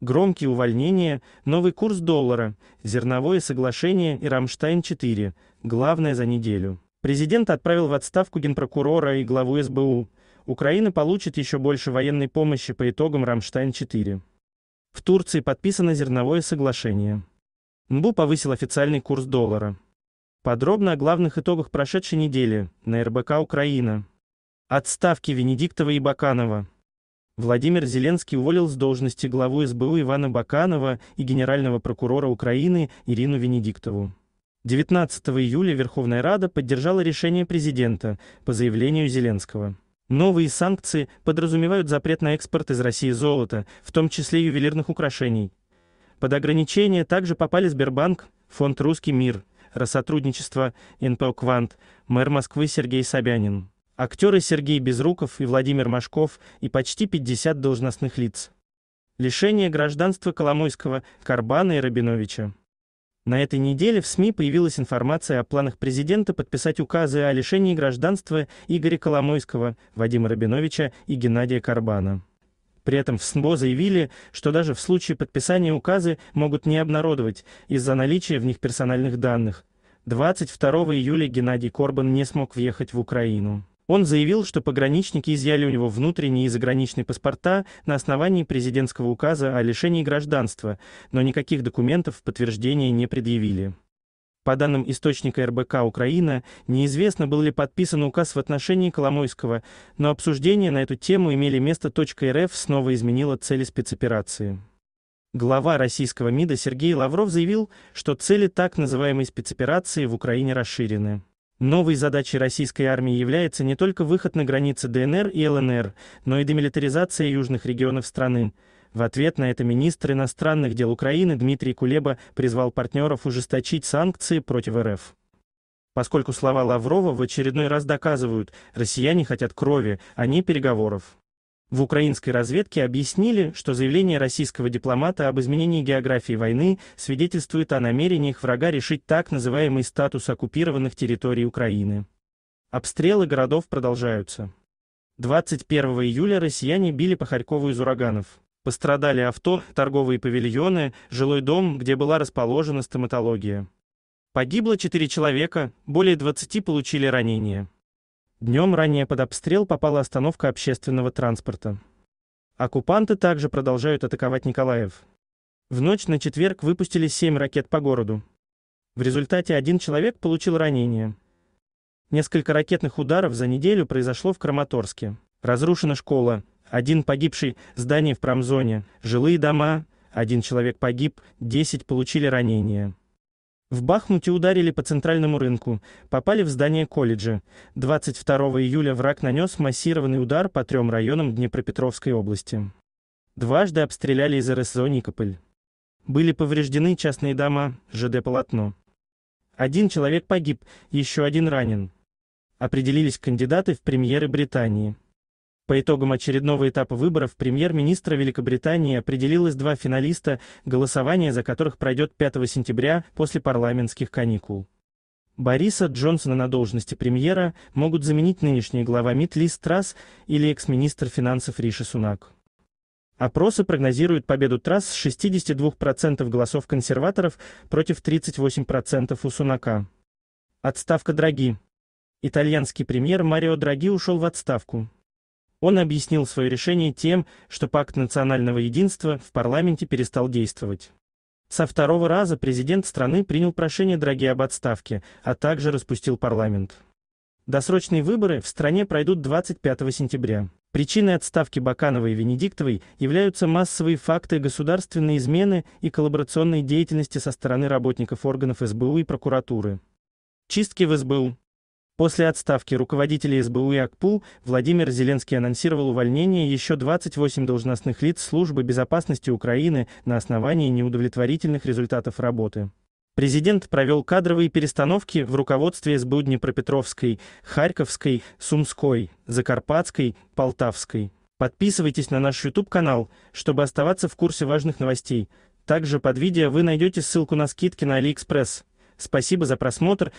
Громкие увольнения, новый курс доллара, зерновое соглашение и Рамштайн-4. Главное за неделю. Президент отправил в отставку генпрокурора и главу СБУ. Украина получит еще больше военной помощи по итогам Рамштайн-4. В Турции подписано зерновое соглашение. МБУ повысил официальный курс доллара. Подробно о главных итогах прошедшей недели на РБК Украина. Отставки Венедиктова и Баканова. Владимир Зеленский уволил с должности главу СБУ Ивана Баканова и генерального прокурора Украины Ирину Венедиктову. 19 июля Верховная Рада поддержала решение президента по заявлению Зеленского. Новые санкции подразумевают запрет на экспорт из России золота, в том числе ювелирных украшений. Под ограничения также попали Сбербанк, Фонд «Русский мир», Россотрудничество, НПО «Квант», мэр Москвы Сергей Собянин актеры Сергей Безруков и Владимир Машков и почти 50 должностных лиц. Лишение гражданства Коломойского, Карбана и Рабиновича. На этой неделе в СМИ появилась информация о планах президента подписать указы о лишении гражданства Игоря Коломойского, Вадима Рабиновича и Геннадия Карбана. При этом в СМБО заявили, что даже в случае подписания указы могут не обнародовать из-за наличия в них персональных данных. 22 июля Геннадий Корбан не смог въехать в Украину. Он заявил, что пограничники изъяли у него внутренние и заграничные паспорта на основании президентского указа о лишении гражданства, но никаких документов в подтверждение не предъявили. По данным источника РБК «Украина», неизвестно, был ли подписан указ в отношении Коломойского, но обсуждения на эту тему имели место. .рф снова изменила цели спецоперации. Глава российского МИДа Сергей Лавров заявил, что цели так называемой спецоперации в Украине расширены. Новой задачей российской армии является не только выход на границы ДНР и ЛНР, но и демилитаризация южных регионов страны. В ответ на это министр иностранных дел Украины Дмитрий Кулеба призвал партнеров ужесточить санкции против РФ. Поскольку слова Лаврова в очередной раз доказывают, россияне хотят крови, а не переговоров. В украинской разведке объяснили, что заявление российского дипломата об изменении географии войны свидетельствует о намерениях врага решить так называемый статус оккупированных территорий Украины. Обстрелы городов продолжаются. 21 июля россияне били по Харькову из ураганов. Пострадали авто, торговые павильоны, жилой дом, где была расположена стоматология. Погибло 4 человека, более 20 получили ранения. Днем ранее под обстрел попала остановка общественного транспорта. Оккупанты также продолжают атаковать Николаев. В ночь на четверг выпустили семь ракет по городу. В результате один человек получил ранение. Несколько ракетных ударов за неделю произошло в Краматорске. Разрушена школа, один погибший, здание в промзоне, жилые дома, один человек погиб, десять получили ранения. В Бахмуте ударили по центральному рынку, попали в здание колледжа. 22 июля враг нанес массированный удар по трем районам Днепропетровской области. Дважды обстреляли из РСЗО Никополь. Были повреждены частные дома, ЖД «Полотно». Один человек погиб, еще один ранен. Определились кандидаты в премьеры Британии. По итогам очередного этапа выборов премьер-министра Великобритании определилось два финалиста, голосование за которых пройдет 5 сентября после парламентских каникул. Бориса Джонсона на должности премьера могут заменить нынешний глава МИД Ли Страс или экс-министр финансов Риши Сунак. Опросы прогнозируют победу Трасс с 62% голосов консерваторов против 38% у Сунака. Отставка Драги. Итальянский премьер Марио Драги ушел в отставку. Он объяснил свое решение тем, что пакт национального единства в парламенте перестал действовать. Со второго раза президент страны принял прошение Драги об отставке, а также распустил парламент. Досрочные выборы в стране пройдут 25 сентября. Причиной отставки Бакановой и Венедиктовой являются массовые факты государственной измены и коллаборационной деятельности со стороны работников органов СБУ и прокуратуры. Чистки в СБУ После отставки руководителя СБУ и АКПУ Владимир Зеленский анонсировал увольнение еще 28 должностных лиц Службы безопасности Украины на основании неудовлетворительных результатов работы. Президент провел кадровые перестановки в руководстве СБУ Днепропетровской, Харьковской, Сумской, Закарпатской, Полтавской. Подписывайтесь на наш YouTube-канал, чтобы оставаться в курсе важных новостей. Также под видео вы найдете ссылку на скидки на AliExpress. Спасибо за просмотр.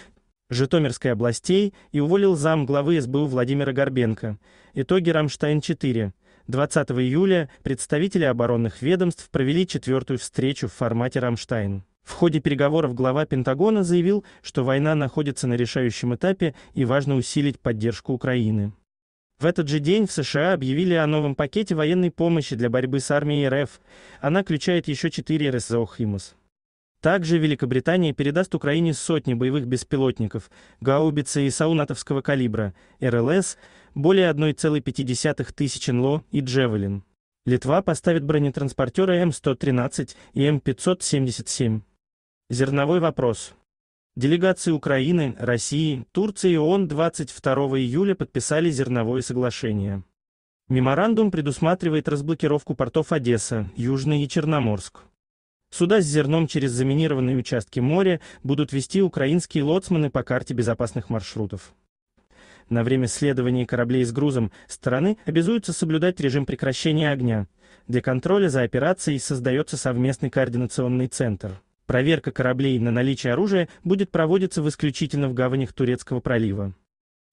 Житомирской областей и уволил зам главы СБУ Владимира Горбенко. Итоги «Рамштайн-4». 20 июля представители оборонных ведомств провели четвертую встречу в формате «Рамштайн». В ходе переговоров глава Пентагона заявил, что война находится на решающем этапе и важно усилить поддержку Украины. В этот же день в США объявили о новом пакете военной помощи для борьбы с армией РФ. Она включает еще четыре РСЗО «Химус». Также Великобритания передаст Украине сотни боевых беспилотников, гаубицы и саунатовского калибра, РЛС, более 1,5 тысяч НЛО и Джевелин. Литва поставит бронетранспортеры М113 эм и М577. Эм Зерновой вопрос. Делегации Украины, России, Турции и ООН 22 июля подписали зерновое соглашение. Меморандум предусматривает разблокировку портов Одесса, Южный и Черноморск. Суда с зерном через заминированные участки моря будут вести украинские лоцманы по карте безопасных маршрутов. На время следования кораблей с грузом стороны обязуются соблюдать режим прекращения огня. Для контроля за операцией создается совместный координационный центр. Проверка кораблей на наличие оружия будет проводиться в исключительно в гаванях Турецкого пролива.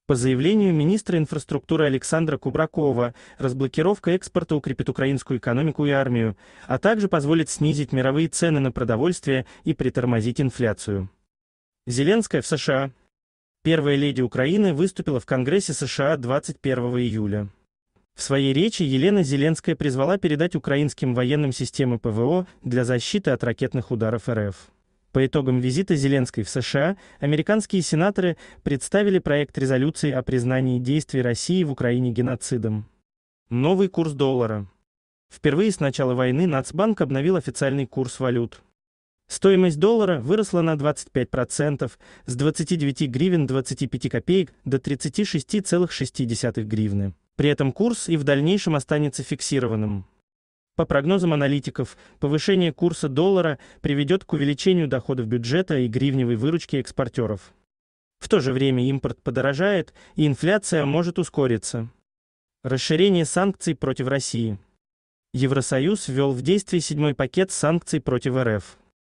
По заявлению министра инфраструктуры Александра Кубракова, разблокировка экспорта укрепит украинскую экономику и армию, а также позволит снизить мировые цены на продовольствие и притормозить инфляцию. Зеленская в США. Первая леди Украины выступила в Конгрессе США 21 июля. В своей речи Елена Зеленская призвала передать украинским военным системы ПВО для защиты от ракетных ударов РФ. По итогам визита Зеленской в США американские сенаторы представили проект резолюции о признании действий России в Украине геноцидом. Новый курс доллара. Впервые с начала войны Нацбанк обновил официальный курс валют. Стоимость доллара выросла на 25%, с 29 гривен 25 копеек до 36,6 гривны. При этом курс и в дальнейшем останется фиксированным. По прогнозам аналитиков, повышение курса доллара приведет к увеличению доходов бюджета и гривневой выручки экспортеров. В то же время импорт подорожает, и инфляция может ускориться. Расширение санкций против России. Евросоюз ввел в действие седьмой пакет санкций против РФ.